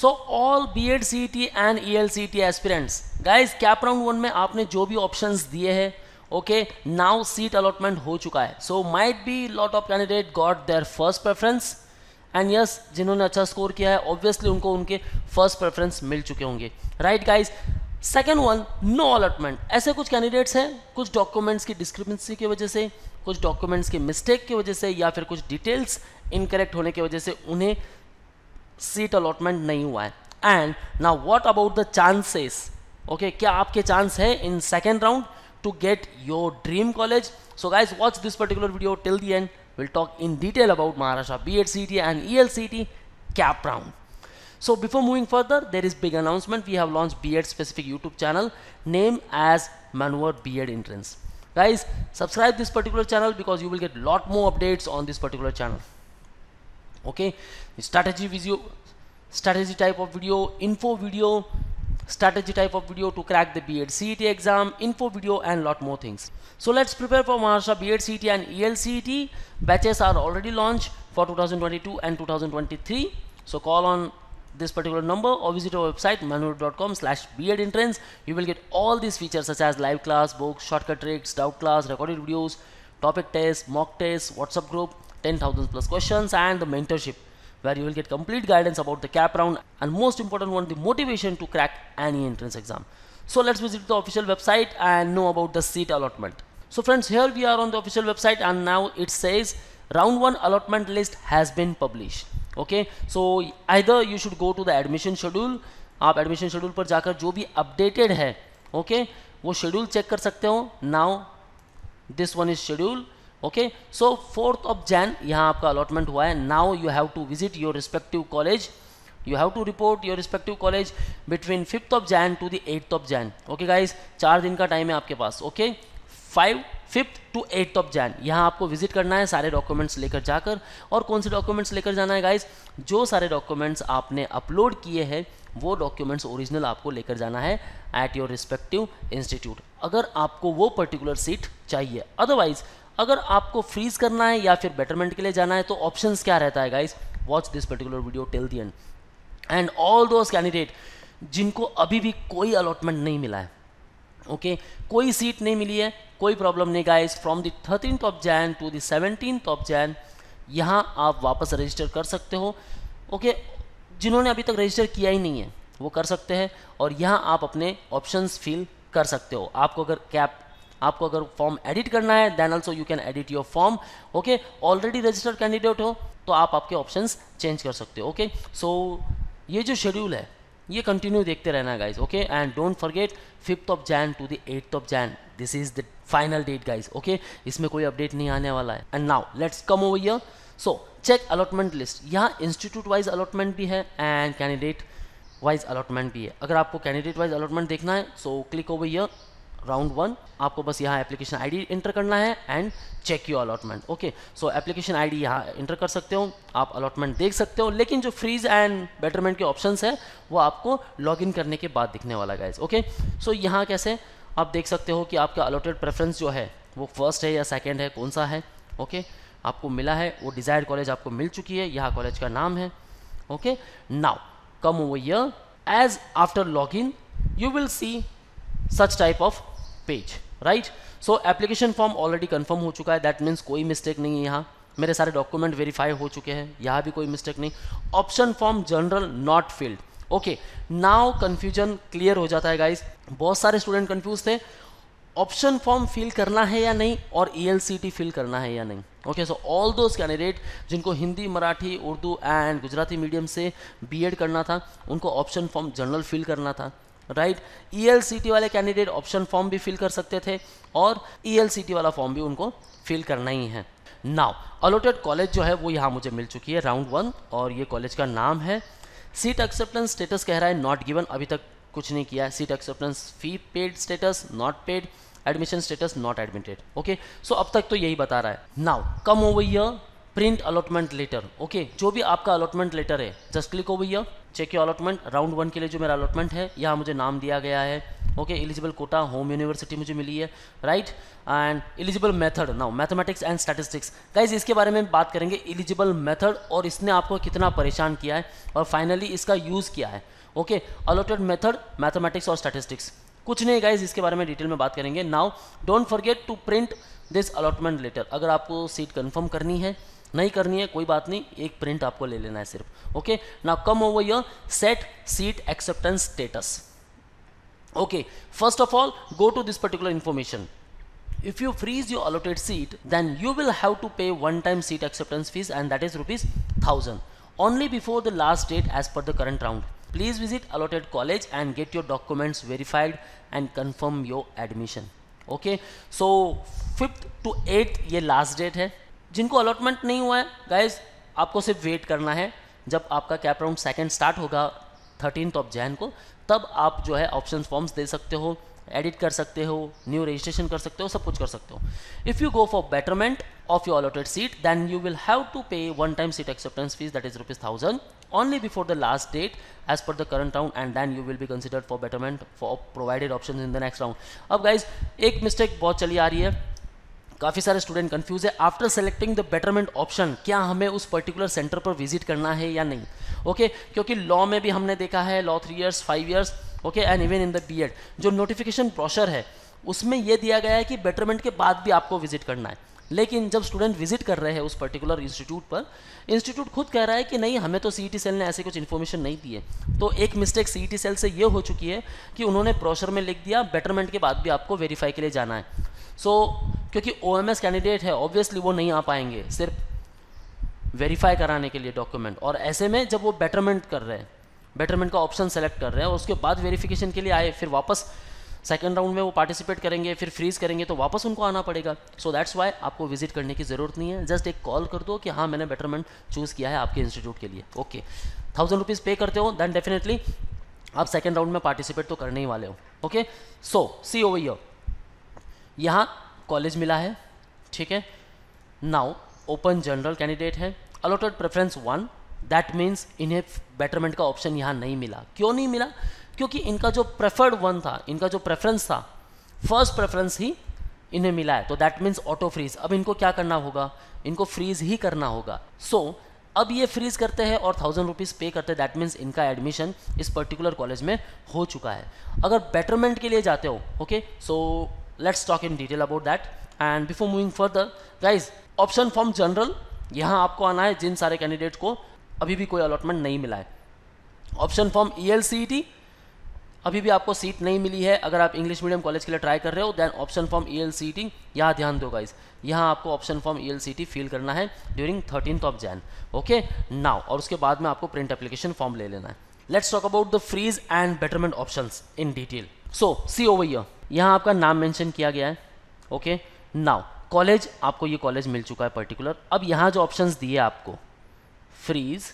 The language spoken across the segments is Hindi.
So all B Ed C T and E L C T aspirants guys CAP round one में आपने जो भी ऑप्शन दिए हैं ओके नाउ सीट अलॉटमेंट हो चुका है so might be lot of candidate got their first preference and yes जिन्होंने अच्छा स्कोर किया है ऑब्वियसली उनको उनके फर्स्ट प्रेफरेंस मिल चुके होंगे right guys second one no allotment ऐसे कुछ कैंडिडेट्स हैं कुछ डॉक्यूमेंट्स की डिस्क्रिपेंसी की वजह से कुछ डॉक्यूमेंट्स के मिस्टेक की वजह से या फिर कुछ डिटेल्स इनकरेक्ट होने की वजह से उन्हें सीट अलॉटमेंट नहीं हुआ है एंड ना what about the chances okay क्या आपके चांस है in second round to get your dream college so guys watch this particular video till the end will talk in detail about Maharashtra B Ed C T and E L C T CAP round So before moving further, there is big announcement. We have launched B.Ed specific YouTube channel named as Manward B.Ed Entrance. Guys, subscribe this particular channel because you will get lot more updates on this particular channel. okay strategy video strategy type of video info video strategy type of video to crack the B.Ed CET exam, info video and lot more things. So let's prepare for Maharashtra B.Ed CET and ELCET. Batches are already launched for 2022 and 2023. So call on this particular number or visit our website manual.com slash beard entrance. You will get all these features such as live class, books, shortcut tricks, doubt class, recorded videos, topic tests, mock tests, WhatsApp group, ten thousand plus questions and the mentorship where you will get complete guidance about the cap round and most important one the motivation to crack any entrance exam. So let's visit the official website and know about the seat allotment. So friends here we are on the official website and now it says round one allotment list has been published. Okay so either you should go to the admission schedule आप एडमिशन शेड्यूल पर जाकर जो भी अपडेटेड है ओके okay, वो शेड्यूल चेक कर सकते हो now this one is schedule okay so fourth of Jan यहाँ आपका अलॉटमेंट हुआ है now you have to visit your respective college you have to report your respective college between fifth of Jan to the eighth of Jan okay guys चार दिन का टाइम है आपके पास okay five fifth to eighth of Jan यहाँ आपको विजिट करना है सारे डॉक्यूमेंट्स लेकर जाकर और कौन से डॉक्यूमेंट्स लेकर जाना है गाइज जो सारे डॉक्यूमेंट्स आपने अपलोड किए हैं वो डॉक्यूमेंट्स ओरिजिनल आपको लेकर जाना है एट योर रिस्पेक्टिव इंस्टीट्यूट अगर आपको वो पर्टिकुलर सीट चाहिए अदरवाइज अगर आपको फ्रीज करना है या फिर बेटरमेंट के लिए जाना है तो ऑप्शन क्या रहता है guys watch this particular video till the end and all those candidate जिनको अभी भी कोई अलॉटमेंट नहीं मिला है ओके okay? कोई सीट नहीं मिली है कोई प्रॉब्लम नहीं guys from the thirteen of Jan to the seventeen of Jan यहाँ आप वापस रजिस्टर कर सकते हो ओके okay? जिन्होंने अभी तक रजिस्टर किया ही नहीं है वो कर सकते हैं और यहाँ आप अपने ऑप्शंस फिल कर सकते हो आपको अगर कैप आपको अगर फॉर्म एडिट करना है then also you can edit your form okay already registered candidate हो तो आप आपके ऑप्शन चेंज कर सकते हो ओके सो ये जो शेड्यूल है ये कंटिन्यू देखते रहना guys okay and don't forget fifth of Jan to the eighth of Jan this is the final date guys okay इसमें कोई अपडेट नहीं आने वाला है and now let's come over here so check allotment list यहाँ इंस्टीट्यूट वाइज अलॉटमेंट भी है एंड कैंडिडेट वाइज अलॉटमेंट भी है अगर आपको कैंडिडेट वाइज अलॉटमेंट देखना है so click over here round one आपको बस यहाँ एप्लीकेशन आईडी इंटर करना है and check you allotment okay so application ID यहाँ इंटर कर सकते हो आप अलॉटमेंट देख सकते हो लेकिन जो फ्रीज एंड बेटरमेंट के ऑप्शन है वो आपको लॉग इन करने के बाद दिखने वाला गाइज ओके सो यहाँ कैसे आप देख सकते हो कि आपका अलॉटेड प्रेफरेंस जो है वो फर्स्ट है या सेकेंड है कौन सा है ओके okay? आपको मिला है वो डिजायर्ड कॉलेज आपको मिल चुकी है यहाँ कॉलेज का नाम है okay now come over here as after log in you will see such type of page right so application form already confirm ho chuka hai that means koi mistake nahi hai yahan mere sare document verify ho chuke hain yahan bhi koi mistake nahi option form general not filled okay now confusion clear ho jata hai guys bahut sare student confused the option form fill करना है या नहीं और ई फिल करना है या नहीं okay so all those candidate जिनको हिंदी मराठी उर्दू एंड गुजराती मीडियम से बीएड करना था उनको ऑप्शन फॉर्म जनरल फिल करना था राइट ई e वाले कैंडिडेट ऑप्शन फॉर्म भी फिल कर सकते थे और ई e वाला फॉर्म भी उनको फिल करना ही है नाउ अलॉटेड कॉलेज जो है वो यहाँ मुझे मिल चुकी है राउंड वन और ये कॉलेज का नाम है सीट एक्सेप्टेंस स्टेटस कह रहा है नॉट गिवन अभी तक कुछ नहीं किया है seat acceptance fee paid status not paid admission status not admitted okay so अब तक तो यही बता रहा है now come over here print allotment letter okay जो भी आपका अलॉटमेंट लेटर है जस्ट क्लिक हो भैया check your allotment round one के लिए जो मेरा अलॉटमेंट है यहाँ मुझे नाम दिया गया है okay eligible quota home university मुझे मिली है right and eligible method now mathematics and statistics guys इसके बारे में बात करेंगे एलिजिबल मेथड और इसने आपको कितना परेशान किया है और फाइनली इसका यूज़ किया है ओके अलॉटेड मेथड मैथमेटिक्स और स्टैटिस्टिक्स कुछ नहीं गाइज इसके बारे में डिटेल में बात करेंगे now don't forget to print this allotment letter अगर आपको सीट कन्फर्म करनी है नहीं करनी है कोई बात नहीं एक प्रिंट आपको ले लेना है सिर्फ ओके ना come over your set seat acceptance status okay first of all go to this particular information if you freeze your allotted seat then you will have to pay one time seat acceptance fees and that is rupees 1000 only before the last date as per the current round please visit allotted college and get your documents verified and confirm your admission okay so 5th to 8th ye last date hai जिनको अलॉटमेंट नहीं हुआ है गाइज आपको सिर्फ वेट करना है जब आपका कैप राउंड सेकेंड स्टार्ट होगा थर्टीन ऑफ जैन को तब आप जो है ऑप्शन फॉर्म्स दे सकते हो एडिट कर सकते हो न्यू रजिस्ट्रेशन कर सकते हो सब कुछ कर सकते हो if you go for betterment of your allotted seat then you will have to pay one time seat acceptance fees that is rupees thousand only before the last date as per the current round and then you will be considered for betterment for provided option in the next round अब गाइज एक मिस्टेक बहुत चली आ रही है काफ़ी सारे स्टूडेंट कन्फ्यूज है after selecting the betterment option क्या हमें उस पर्टिकुलर सेंटर पर विजिट करना है या नहीं ओके okay? क्योंकि लॉ में भी हमने देखा है law three years five years okay and even in the B जो नोटिफिकेशन प्रोशर है उसमें यह दिया गया है कि बेटरमेंट के बाद भी आपको विजिट करना है लेकिन जब स्टूडेंट विजिट कर रहे हैं उस पर्टिकुलर इंस्टीट्यूट पर इंस्टीट्यूट खुद कह रहा है कि नहीं हमें तो सी सेल e ने ऐसे कुछ इन्फॉर्मेशन नहीं दिए तो एक मिस्टेक सी सेल से ये हो चुकी है कि उन्होंने प्रोशर में लिख दिया बेटरमेंट के बाद भी आपको वेरीफाई के लिए जाना है सो so, क्योंकि ओ कैंडिडेट है ऑब्वियसली वो नहीं आ पाएंगे सिर्फ वेरीफाई कराने के लिए डॉक्यूमेंट और ऐसे में जब वो बेटरमेंट कर रहे हैं बेटरमेंट का ऑप्शन सेलेक्ट कर रहे हैं और उसके बाद वेरिफिकेशन के लिए आए फिर वापस सेकेंड राउंड में वो पार्टिसिपेट करेंगे फिर फ्रीज करेंगे तो वापस उनको आना पड़ेगा सो दैट्स वाई आपको विजिट करने की ज़रूरत नहीं है जस्ट एक कॉल कर दो कि हाँ मैंने बेटरमेंट चूज़ किया है आपके इंस्टीट्यूट के लिए ओके थाउजेंड रुपीज़ पे करते हो दैन डेफिनेटली आप सेकेंड राउंड में पार्टिसिपेट तो करने ही वाले हो ओके सो सी ओवर यहाँ कॉलेज मिला है ठीक है नाउ ओपन जनरल कैंडिडेट है allotted preference one that means इन्हें बेटरमेंट का ऑप्शन यहाँ नहीं मिला क्यों नहीं मिला क्योंकि इनका जो प्रेफर्ड वन था इनका जो प्रेफरेंस था फर्स्ट प्रेफरेंस ही इन्हें मिला है तो दैट मीन्स ऑटो फ्रीज अब इनको क्या करना होगा इनको फ्रीज ही करना होगा सो so, अब ये फ्रीज करते हैं और थाउजेंड रुपीज़ पे करते हैं दैट मीन्स इनका एडमिशन इस पर्टिकुलर कॉलेज में हो चुका है अगर बेटरमेंट के लिए जाते हो okay so let's talk in detail about that and before moving further guys option form general यहाँ आपको आना है जिन सारे कैंडिडेट को अभी भी कोई अलॉटमेंट नहीं मिला है option form E L C T अभी भी आपको सीट नहीं मिली है अगर आप इंग्लिश मीडियम कॉलेज के लिए ट्राई कर रहे हो then option form E L C T यहाँ ध्यान दो गाइज यहाँ आपको option form E L C T fill करना है during thirteen of Jan okay now और उसके बाद में आपको प्रिंट एप्लीकेशन फॉर्म ले लेना है let's talk about the freeze and betterment option in detail so see over here यहाँ आपका नाम मेंशन किया गया है ओके नाउ कॉलेज आपको ये कॉलेज मिल चुका है पर्टिकुलर अब यहाँ जो ऑप्शंस दिए आपको फ्रीज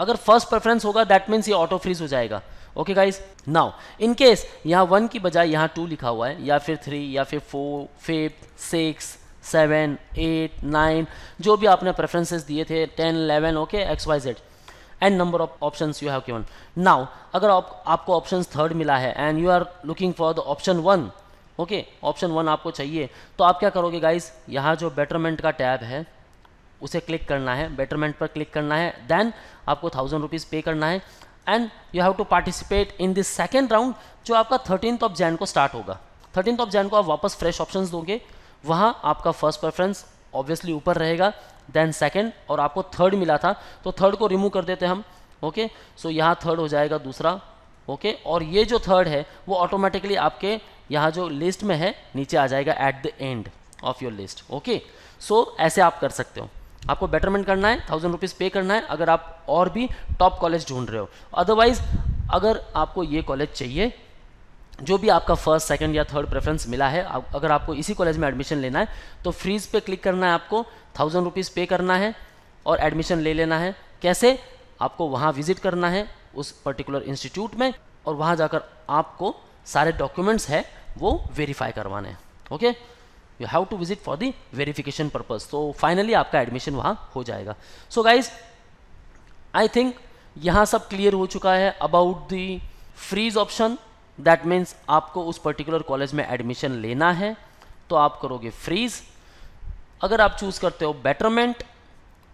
अगर फर्स्ट प्रेफरेंस होगा दैट मीन्स ये ऑटो फ्रीज हो जाएगा okay guys now in case यहाँ वन की बजाय यहाँ टू लिखा हुआ है या फिर थ्री या फिर four fifth six seven eight nine जो भी आपने प्रेफरेंसेस दिए थे ten eleven okay X Y Z and number of option you have given now अगर आप, आपको ऑप्शन थर्ड मिला है and you are looking for the option one okay option one आपको चाहिए तो आप क्या करोगे गाइज यहाँ जो बेटरमेंट का टैब है उसे क्लिक करना है बेटरमेंट पर क्लिक करना है देन आपको थाउजेंड रुपीज़ पे करना है and you have to participate in this second round जो आपका थर्टीन ऑफ जैन को स्टार्ट होगा थर्टीन ऑफ जैन को आप वापस फ्रेश ऑप्शन दोगे वहाँ आपका फर्स्ट प्रेफरेंस ऑब्वियसली ऊपर रहेगा देन सेकेंड और आपको थर्ड मिला था तो थर्ड को रिमूव कर देते हम ओके सो यहाँ थर्ड हो जाएगा दूसरा ओके और ये जो थर्ड है वो ऑटोमेटिकली आपके यहाँ जो लिस्ट में है नीचे आ जाएगा at the end of your list okay so ऐसे आप कर सकते हो आपको बेटरमेंट करना है थाउजेंड रुपीज़ पे करना है अगर आप और भी टॉप कॉलेज ढूंढ रहे हो अदरवाइज अगर आपको ये कॉलेज चाहिए जो भी आपका फर्स्ट सेकंड या थर्ड प्रेफरेंस मिला है आप, अगर आपको इसी कॉलेज में एडमिशन लेना है तो फ्रीज पे क्लिक करना है आपको थाउजेंड रुपीज़ पे करना है और एडमिशन ले लेना है कैसे आपको वहाँ विजिट करना है उस पर्टिकुलर इंस्टीट्यूट में और वहाँ जाकर आपको सारे डॉक्यूमेंट्स है वो वेरीफाई करवाने हैं okay you have to visit for the verification purpose तो फाइनली आपका एडमिशन वहाँ हो जाएगा सो गाइज आई थिंक यहाँ सब क्लियर हो चुका है about the freeze option that means आपको उस पर्टिकुलर कॉलेज में एडमिशन लेना है तो आप करोगे फ्रीज अगर आप चूज़ करते हो बेटरमेंट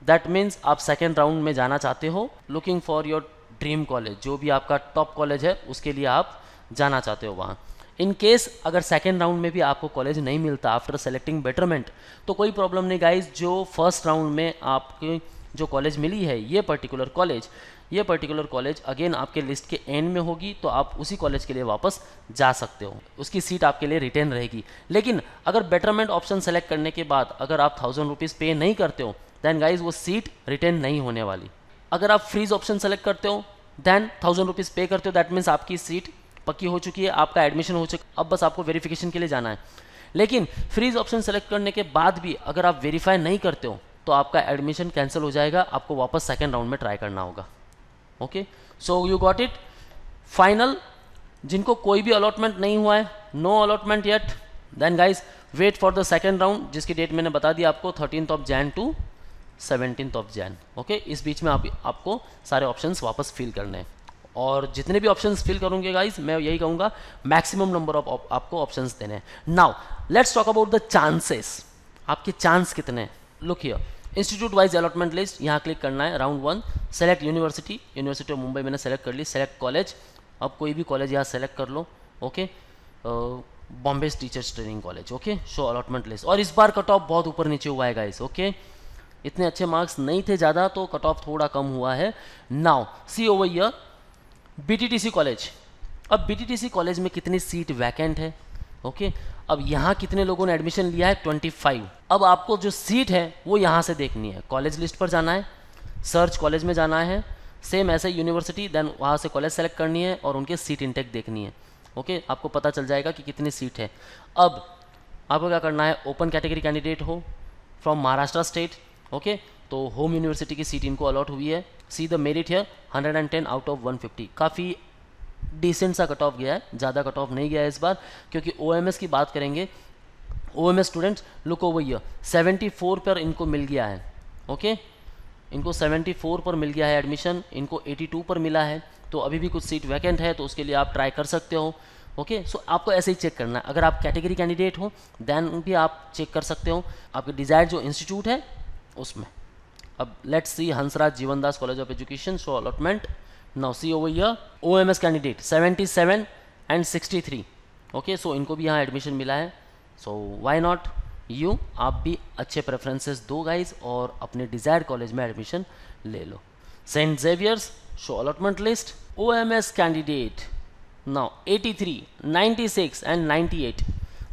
दैट मीन्स आप सेकेंड राउंड में जाना चाहते हो looking for your dream college जो भी आपका टॉप कॉलेज है उसके लिए आप जाना चाहते हो वहाँ इन केस अगर सेकेंड राउंड में भी आपको कॉलेज नहीं मिलता आफ्टर सेलेक्टिंग बेटरमेंट तो कोई प्रॉब्लम नहीं गाइज जो फर्स्ट राउंड में आपकी जो कॉलेज मिली है ये पर्टिकुलर कॉलेज ये पर्टिकुलर कॉलेज अगेन आपके लिस्ट के एंड में होगी तो आप उसी कॉलेज के लिए वापस जा सकते हो उसकी सीट आपके लिए रिटर्न रहेगी लेकिन अगर बेटरमेंट ऑप्शन सेलेक्ट करने के बाद अगर आप थाउजेंड रुपीज़ पे नहीं करते हो दैन गाइज वो सीट रिटर्न नहीं होने वाली अगर आप फ्रीज ऑप्शन सेलेक्ट करते हो दैन थाउजेंड रुपीज़ पे करते हो दैट मीन्स आपकी सीट पक्की हो चुकी है आपका एडमिशन हो चुका अब बस आपको वेरीफिकेशन के लिए जाना है लेकिन फ्रीज ऑप्शन सेलेक्ट करने के बाद भी अगर आप वेरीफाई नहीं करते हो तो आपका एडमिशन कैंसिल हो जाएगा आपको वापस सेकेंड राउंड में ट्राई करना होगा okay so you got it final जिनको कोई भी अलॉटमेंट नहीं हुआ है no allotment yet then guys wait for the second round जिसकी डेट मैंने बता दी आपको thirteen of Jan to seventeen of Jan okay इस बीच में आप आपको सारे ऑप्शन वापस फिल करने हैं और जितने भी ऑप्शंस फिल करूंगे गाइज मैं यही कहूंगा मैक्सिमम नंबर ऑफ आपको ऑप्शंस देने हैं now let's talk about the chances आपके चांस कितने look here institute wise allotment list यहाँ क्लिक करना है round one select university university of Mumbai मैंने सेलेक्ट कर ली सेलेक्ट कॉलेज अब कोई भी कॉलेज यहाँ सेलेक्ट कर लो okay Bombay teachers training college okay show allotment list और इस बार कट ऑफ बहुत ऊपर नीचे हुआ है गाइस ओके इतने अच्छे मार्क्स नहीं थे ज़्यादा तो कट ऑफ थोड़ा कम हुआ है now see over here see college अब सी कॉलेज में कितनी सीट वैकेंट है ओके अब यहाँ कितने लोगों ने एडमिशन लिया है ट्वेंटी फाइव अब आपको जो सीट है वो यहाँ से देखनी है कॉलेज लिस्ट पर जाना है सर्च कॉलेज में जाना है सेम ऐसे यूनिवर्सिटी देन वहाँ से कॉलेज सेलेक्ट करनी है और उनके सीट इंटेक देखनी है ओके आपको पता चल जाएगा कि कितनी सीट है अब आपको क्या करना है ओपन कैटेगरी कैंडिडेट हो फ्रॉम महाराष्ट्र स्टेट ओके तो होम यूनिवर्सिटी की सीट इनको अलॉट हुई है सी द मेरिट है हंड्रेड आउट ऑफ वन काफ़ी डिसेंट सा कट ऑफ गया है ज़्यादा कट ऑफ नहीं गया है इस बार क्योंकि ओ की बात करेंगे O M S students look over here seventy four पर इनको मिल गया है ओके okay? इनको फोर पर मिल गया है एडमिशन इनको एटी टू पर मिला है तो अभी भी कुछ सीट वैकेंट है तो उसके लिए आप ट्राई कर सकते हो ओके okay? सो so, आपको ऐसे ही चेक करना है अगर आप कैटेगरी कैंडिडेट हो देन भी आप चेक कर सकते हो आपके डिज़ायर जो इंस्टीट्यूट है उसमें अब let's see Hansraj Jeevandas college of education so allotment now see O M S candidate seventy seven and sixty three okay so इनको भी यहाँ एडमिशन मिला है सो वाई नॉट यू आप भी अच्छे प्रेफरेंसेस दो गाइज और अपने डिजायर कॉलेज में एडमिशन ले लो saint Xavier's show allotment list O M S candidate now ninety six and ninety eight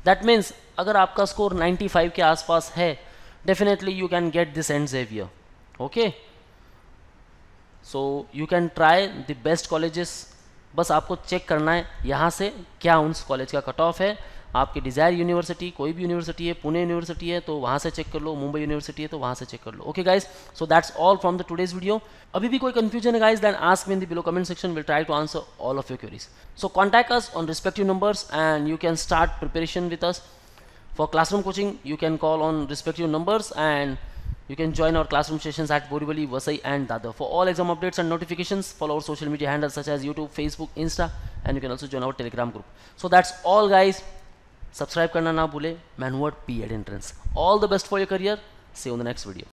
that means अगर आपका स्कोर नाइन्टी फाइव के आसपास है definitely you can get this and Xavier okay so you can try the best colleges बस आपको चेक करना है यहाँ से क्या उन कॉलेज का कट ऑफ है आपकी डिज़ायर यूनिवर्सिटी कोई भी यूनिवर्सिटी है पुणे यूनिवर्सिटी है तो वहाँ से चेक कर लो मुंबई यूनिवर्सिटी है तो वहाँ से चेक कर लो okay guys so that's all from the today's video अभी भी कोई कंफ्यूजन है guys then ask in the below comment section will try to answer all of your queries so contact us on respective numbers and you can start preparation with us for classroom coaching you can call on respective numbers and You can join our classroom sessions at Borivali, Vasai and Dada. For all exam updates and notifications, follow our social media handles such as YouTube, Facebook, Insta and you can also join our Telegram group. So that's all guys. Subscribe karna na bhule. Manward P. at Entrance. All the best for your career. See you in the next video.